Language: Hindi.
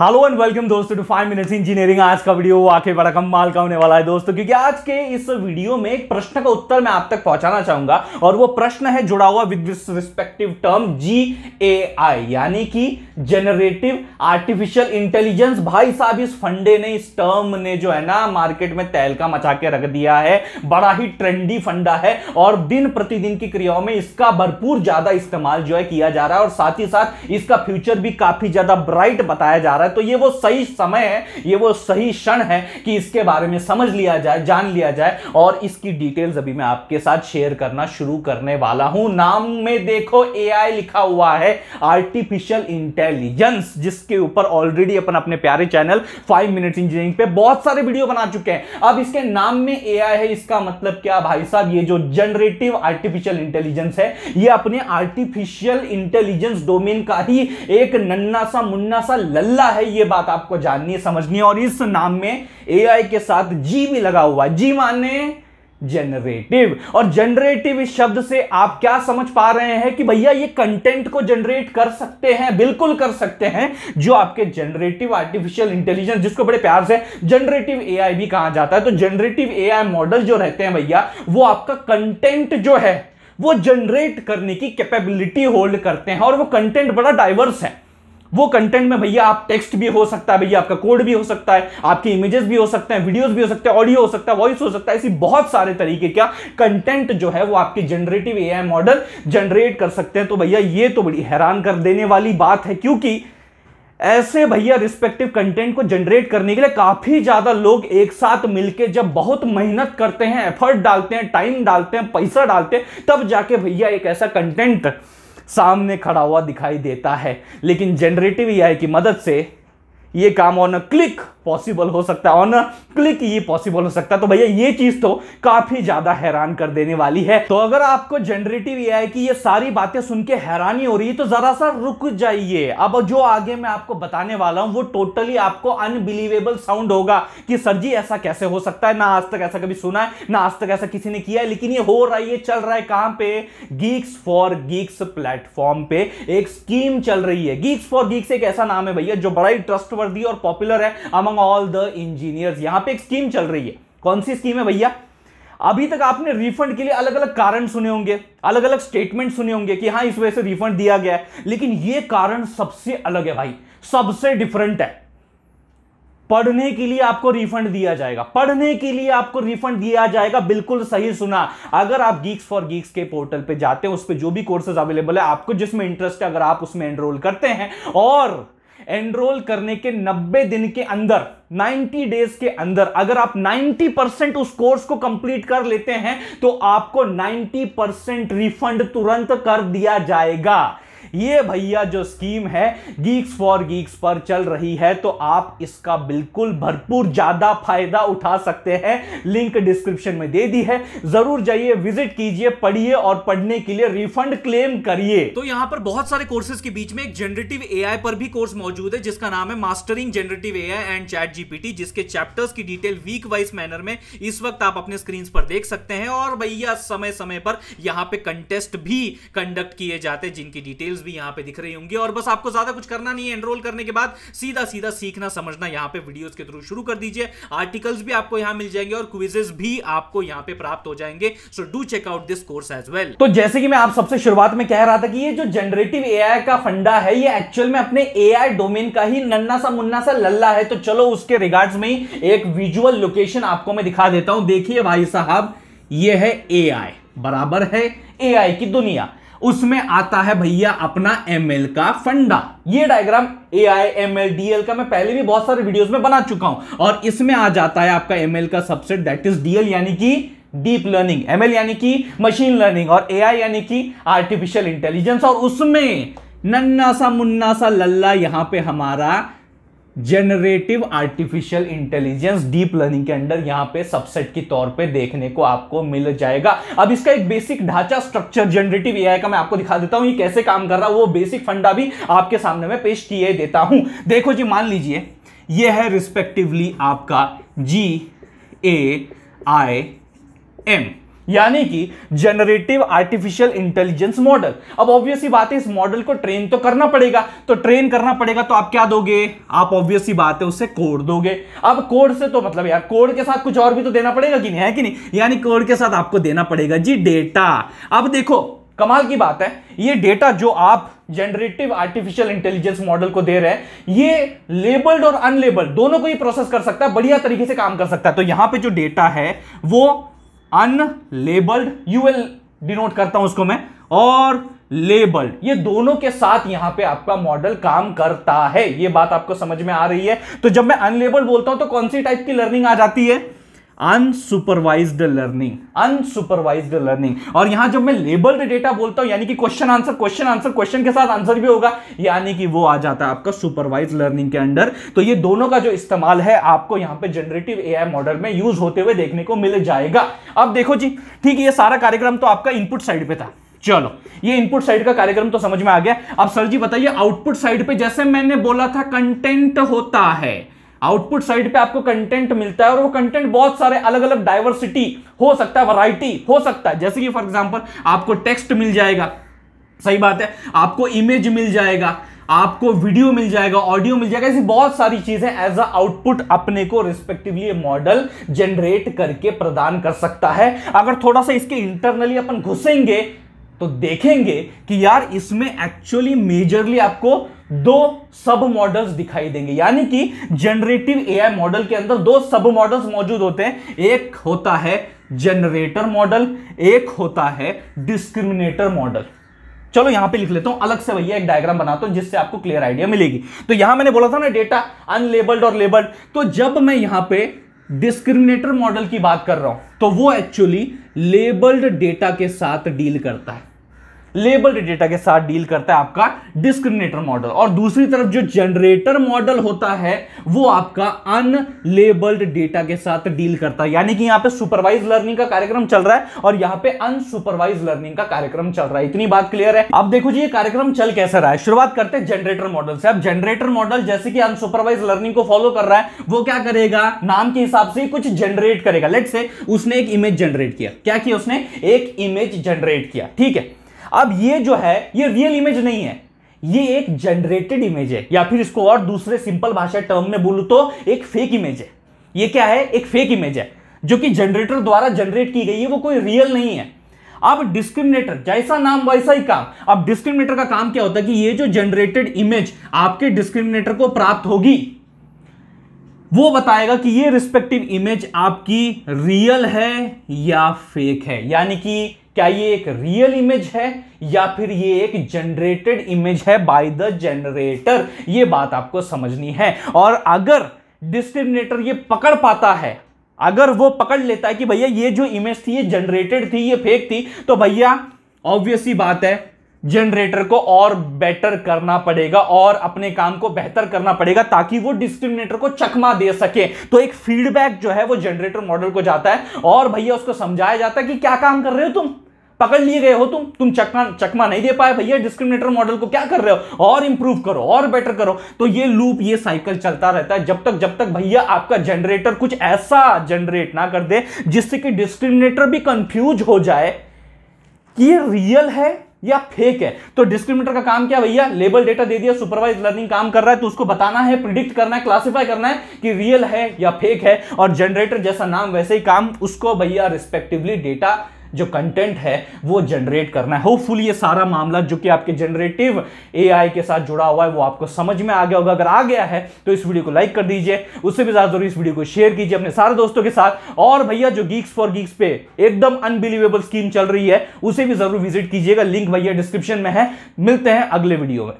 हेलो एंड वेलकम दोस्तों टू फाइव मिनट्स इंजीनियरिंग आज का वीडियो आके बड़ा कमाल का होने वाला है दोस्तों क्योंकि आज के इस वीडियो में एक प्रश्न का उत्तर मैं आप तक पहुंचाना चाहूंगा और वो प्रश्न है जुड़ा हुआ with respective term G A I यानी कि जनरेटिव आर्टिफिशियल इंटेलिजेंस भाई साहब इस फंडे ने इस टर्म ने जो है ना मार्केट में तहलका मचा के रख दिया है बड़ा ही ट्रेंडी फंडा है और दिन प्रतिदिन की क्रियाओं में इसका भरपूर ज्यादा इस्तेमाल जो है किया जा रहा है और साथ ही साथ इसका फ्यूचर भी काफी ज्यादा ब्राइट बताया जा रहा है रहा है तो ये वो सही समय है ये वो सही क्षण है कि इसके बारे में समझ लिया जाए जान लिया जाए और इसकी डिटेल्स अभी मैं आपके साथ शेयर करना शुरू करने वाला हूं नाम में देखो ए लिखा हुआ है आर्टिफिशियल इंटेलिजेंस जिसके ऊपर ऑलरेडी अपन अपने प्यारे चैनल फाइव मिनट इंजीनियरिंग पे बहुत सारे वीडियो बना चुके हैं अब इसके नाम में ए है इसका मतलब क्या भाई साहब ये जो जनरेटिव आर्टिफिशियल इंटेलिजेंस है ये अपने आर्टिफिशियल इंटेलिजेंस डोमेन का ही एक नन्ना सा मुन्ना सा लल्ला है ये बात आपको जाननी है समझनी है और इस नाम में एआई के साथ जी भी लगा हुआ जी माने जनरेटिव और जनरेटिव इस शब्द से आप क्या समझ पा रहे हैं कि भैया ये कंटेंट को जनरेट कर सकते हैं बिल्कुल कर सकते हैं जो आपके जनरेटिव आर्टिफिशियल इंटेलिजेंस जिसको बड़े प्यार से जनरेटिव एआई भी कहा जाता है तो जनरेटिव एआई मॉडल जो रहते हैं भैया वो आपका कंटेंट जो है वो जनरेट करने की कैपेबिलिटी होल्ड करते हैं और वो कंटेंट बड़ा डाइवर्स है वो कंटेंट में भैया आप टेक्स्ट भी हो सकता है भैया आपका कोड भी हो सकता है आपकी इमेजेस भी हो सकते हैं वीडियोस भी हो सकते हैं ऑडियो हो सकता है वॉइस हो सकता है ऐसी बहुत सारे तरीके का कंटेंट जो है वो आपके जनरेटिव ए मॉडल जनरेट कर सकते हैं तो भैया ये तो बड़ी हैरान कर देने वाली बात है क्योंकि ऐसे भैया रिस्पेक्टिव कंटेंट को जनरेट करने के लिए काफ़ी ज़्यादा लोग एक साथ मिलके जब बहुत मेहनत करते हैं एफर्ट डालते हैं टाइम डालते हैं पैसा डालते हैं तब जाके भैया एक ऐसा कंटेंट सामने खड़ा हुआ दिखाई देता है लेकिन जनरेटिव ए की मदद से ये काम ऑन अ क्लिक पॉसिबल हो सकता है ऑन क्लिक ये पॉसिबल हो सकता है तो भैया ये चीज तो काफी ज्यादा हैरान कर देने वाली है तो अगर आपको जनरेटिव एआई की ये सारी बातें सुन के हैरानी हो रही है तो जरा सा रुक जाइए अब जो आगे मैं आपको बताने वाला हूं वो टोटली आपको अनबिलीवेबल साउंड होगा कि सर जी ऐसा कैसे हो सकता है ना आज तक ऐसा कभी सुना है ना आज तक ऐसा किसी ने किया है लेकिन ये हो रहा है ये चल रहा है कहां पे गीक्स फॉर गीक्स प्लेटफॉर्म पे एक स्कीम चल रही है गीक्स फॉर गीक्स एक ऐसा नाम है भैया जो बड़ा ही ट्रस्टवर्दी और पॉपुलर है among along all the engineers यहां पे एक स्कीम चल रही है कौन सी स्कीम है भैया अभी तक आपने रिफंड के लिए अलग अलग कारण सुने होंगे अलग अलग स्टेटमेंट सुने होंगे कि हाँ इस वजह से रिफंड दिया गया है लेकिन ये कारण सबसे अलग है भाई सबसे डिफरेंट है पढ़ने के लिए आपको रिफंड दिया जाएगा पढ़ने के लिए आपको रिफंड दिया जाएगा बिल्कुल सही सुना अगर आप गीक्स फॉर गीक्स के पोर्टल पे जाते हैं उस पर जो भी कोर्सेज अवेलेबल है आपको जिसमें इंटरेस्ट है अगर आप उसमें एनरोल करते हैं और एनरोल करने के 90 दिन के अंदर 90 डेज के अंदर अगर आप 90 परसेंट उस कोर्स को कंप्लीट कर लेते हैं तो आपको 90 परसेंट रिफंड तुरंत कर दिया जाएगा ये भैया जो स्कीम है गीक्स फॉर गीक्स पर चल रही है तो आप इसका बिल्कुल भरपूर ज्यादा फायदा उठा सकते हैं लिंक डिस्क्रिप्शन में दे दी है जरूर जाइए विजिट कीजिए पढ़िए और पढ़ने के लिए रिफंड क्लेम करिए तो यहाँ पर बहुत सारे कोर्सेज के बीच में एक जनरेटिव एआई पर भी कोर्स मौजूद है जिसका नाम है mastering generative AI and ChatGPT जिसके चैप्टर्स की डिटेल वीक वाइज मैनर में इस वक्त आप अपने स्क्रीन पर देख सकते हैं और भैया समय समय पर यहाँ पे कंटेस्ट भी कंडक्ट किए जाते हैं जिनकी डिटेल्स भी यहाँ पे दिख रही होंगी और बस आपको ज्यादा कुछ करना नहीं है एनरोल करने के बाद सीधा सीधा सीखना समझना यहाँ पे वीडियोस के थ्रू शुरू कर दीजिए आर्टिकल्स भी आपको यहाँ मिल जाएंगे और क्विजेस भी आपको यहाँ पे प्राप्त हो जाएंगे so do check out this course as well तो जैसे कि मैं आप सबसे शुरुआत में कह रहा था कि ये जो जनरेटिव ए का फंडा है ये एक्चुअल में अपने ए डोमेन का ही नन्ना सा मुन्ना सा लल्ला है तो चलो उसके रिगार्ड में ही एक विजुअल लोकेशन आपको मैं दिखा देता हूं देखिए भाई साहब ये है ए बराबर है ए की दुनिया उसमें आता है भैया अपना एम का फंडा ये diagram A I M L DL का मैं पहले भी बहुत सारे वीडियोस में बना चुका हूं और इसमें आ जाता है आपका एम का सबसेट दैट इज डीएल यानी कि डीप लर्निंग एमएल यानी कि मशीन लर्निंग और ए यानी कि आर्टिफिशियल इंटेलिजेंस और उसमें नन्ना सा मुन्ना सा लल्ला यहां पे हमारा generative artificial intelligence deep learning के अंडर यहां पे सबसेट के तौर पे देखने को आपको मिल जाएगा अब इसका एक बेसिक ढांचा स्ट्रक्चर जनरेटिव एआई का मैं आपको दिखा देता हूं ये कैसे काम कर रहा है वो बेसिक फंडा भी आपके सामने में पेश किए देता हूं देखो जी मान लीजिए ये है रिस्पेक्टिवली आपका जी ए आई एम यानी कि जनरेटिव आर्टिफिशियल इंटेलिजेंस मॉडल अब ऑब्वियसली बात है इस मॉडल को ट्रेन तो करना पड़ेगा तो ट्रेन करना पड़ेगा तो आप क्या दोगे आप ऑब्वियसली बात है उससे कोड दोगे अब कोड से तो मतलब यार कोड के साथ कुछ और भी तो देना पड़ेगा कि नहीं है कि नहीं यानी कोड के साथ आपको देना पड़ेगा जी डेटा अब देखो कमाल की बात है ये डेटा जो आप जनरेटिव आर्टिफिशियल इंटेलिजेंस मॉडल को दे रहे हैं ये लेबल्ड और अनलेबल्ड दोनों को ही प्रोसेस कर सकता है बढ़िया तरीके से काम कर सकता है तो यहां पे जो डेटा है वो अनलेबल्ड यूएल डिनोट करता हूं उसको मैं और लेबल्ड ये दोनों के साथ यहां पे आपका मॉडल काम करता है ये बात आपको समझ में आ रही है तो जब मैं अनलेबल्ड बोलता हूं तो कौन सी टाइप की लर्निंग आ जाती है अनसुपरवाइज्ड लर्निंग अनसुपरवाइज्ड लर्निंग और यहां जब मैं लेबल्ड डेटा बोलता हूं यानी कि question answer question answer question के साथ आंसर भी होगा यानी कि वो आ जाता है आपका सुपरवाइज लर्निंग के अंडर तो ये दोनों का जो इस्तेमाल है आपको यहां पे जनरेटिव आई मॉडल में यूज होते हुए देखने को मिल जाएगा अब देखो जी ठीक है ये सारा कार्यक्रम तो आपका इनपुट साइड पे था चलो ये इनपुट साइड का कार्यक्रम तो समझ में आ गया अब सर जी बताइए आउटपुट साइड पे जैसे मैंने बोला था कंटेंट होता है आउटपुट साइड पे आपको कंटेंट मिलता है और वो कंटेंट बहुत सारे अलग अलग डाइवर्सिटी हो सकता है वैरायटी हो सकता है जैसे कि फॉर एग्जांपल आपको टेक्स्ट मिल जाएगा सही बात है आपको इमेज मिल जाएगा आपको वीडियो मिल जाएगा ऑडियो मिल जाएगा ऐसी बहुत सारी चीजें एज अ आउटपुट अपने को रिस्पेक्टिवली मॉडल जनरेट करके प्रदान कर सकता है अगर थोड़ा सा इसके इंटरनली अपन घुसेंगे तो देखेंगे कि यार इसमें एक्चुअली मेजरली आपको दो सब मॉडल्स दिखाई देंगे यानी कि जनरेटिव एआई मॉडल के अंदर दो सब मॉडल्स मौजूद होते हैं एक होता है जनरेटर मॉडल एक होता है डिस्क्रिमिनेटर मॉडल चलो यहां पे लिख लेता हूं अलग से भैया एक डायग्राम बनाता हूं जिससे आपको क्लियर आइडिया मिलेगी तो यहां मैंने बोला था ना डेटा अनलेबल्ड और लेबल्ड तो जब मैं यहां पे डिस्क्रिमिनेटर मॉडल की बात कर रहा हूं तो वो एक्चुअली लेबल्ड डेटा के साथ डील करता है लेबल्ड डेटा के साथ डील करता है आपका डिस्क्रिमिनेटर मॉडल और दूसरी तरफ जो जनरेटर मॉडल होता है वो आपका अनलेबल्ड डेटा के साथ डील करता है यानी कि यहां पे सुपरवाइज लर्निंग का कार्यक्रम चल रहा है और यहां पे अनसुपरवाइज लर्निंग का कार्यक्रम चल रहा है इतनी बात क्लियर है अब देखो जी ये कार्यक्रम चल कैसा रहा है शुरुआत करते हैं जनरेटर मॉडल से अब जनरेटर मॉडल जैसे कि अनसुपरवाइज लर्निंग को फॉलो कर रहा है वो क्या करेगा नाम के हिसाब से कुछ जनरेट करेगा लेट से उसने एक इमेज जनरेट किया क्या किया उसने एक इमेज जनरेट किया ठीक है अब ये जो है ये रियल इमेज नहीं है ये एक जनरेटेड इमेज है या फिर इसको और दूसरे सिंपल भाषा टर्म में बोलू तो एक फेक इमेज है ये क्या है एक फेक इमेज है जो कि जनरेटर द्वारा जनरेट की गई है वो कोई रियल नहीं है अब डिस्क्रिमिनेटर जैसा नाम वैसा ही काम अब डिस्क्रिमिनेटर का काम क्या होता है कि ये जो जनरेटेड इमेज आपके डिस्क्रिमिनेटर को प्राप्त होगी वो बताएगा कि ये रिस्पेक्टिव इमेज आपकी रियल है या फेक है यानी कि क्या ये एक रियल इमेज है या फिर ये एक जनरेटेड इमेज है बाय द जनरेटर ये बात आपको समझनी है और अगर डिस्क्रिमिनेटर ये पकड़ पाता है अगर वो पकड़ लेता है कि भैया ये जो इमेज थी ये जनरेटेड थी ये फेक थी तो भैया ऑब्वियसली बात है जनरेटर को और बेटर करना पड़ेगा और अपने काम को बेहतर करना पड़ेगा ताकि वो डिस्क्रिमिनेटर को चकमा दे सके तो एक फीडबैक जो है वो जनरेटर मॉडल को जाता है और भैया उसको समझाया जाता है कि क्या काम कर रहे हो तुम पकड़ लिए गए हो तुम तुम चकमा चकमा नहीं दे पाए भैया डिस्क्रिमिनेटर मॉडल को क्या कर रहे हो और इंप्रूव करो और बेटर करो तो ये लूप ये साइकिल चलता रहता है जब तक जब तक भैया आपका जनरेटर कुछ ऐसा जनरेट ना कर दे जिससे कि डिस्क्रिमिनेटर भी कंफ्यूज हो जाए कि ये रियल है या फेक है तो डिस्क्रिमिनेटर का काम क्या भैया लेबल डेटा दे दिया सुपरवाइज लर्निंग काम कर रहा है तो उसको बताना है प्रिडिक्ट करना है क्लासिफाई करना है कि रियल है या फेक है और जनरेटर जैसा नाम वैसे ही काम उसको भैया रिस्पेक्टिवली डेटा जो कंटेंट है वो जनरेट करना है होपफुल ये सारा मामला जो कि आपके जनरेटिव ए के साथ जुड़ा हुआ है वो आपको समझ में आ गया होगा अगर आ गया है तो इस वीडियो को लाइक कर दीजिए उससे भी ज़्यादा जरूरी इस वीडियो को शेयर कीजिए अपने सारे दोस्तों के साथ और भैया जो गीक्स फॉर गीक्स पे एकदम अनबिलीवेबल स्कीम चल रही है उसे भी जरूर विजिट कीजिएगा लिंक भैया डिस्क्रिप्शन में है मिलते हैं अगले वीडियो में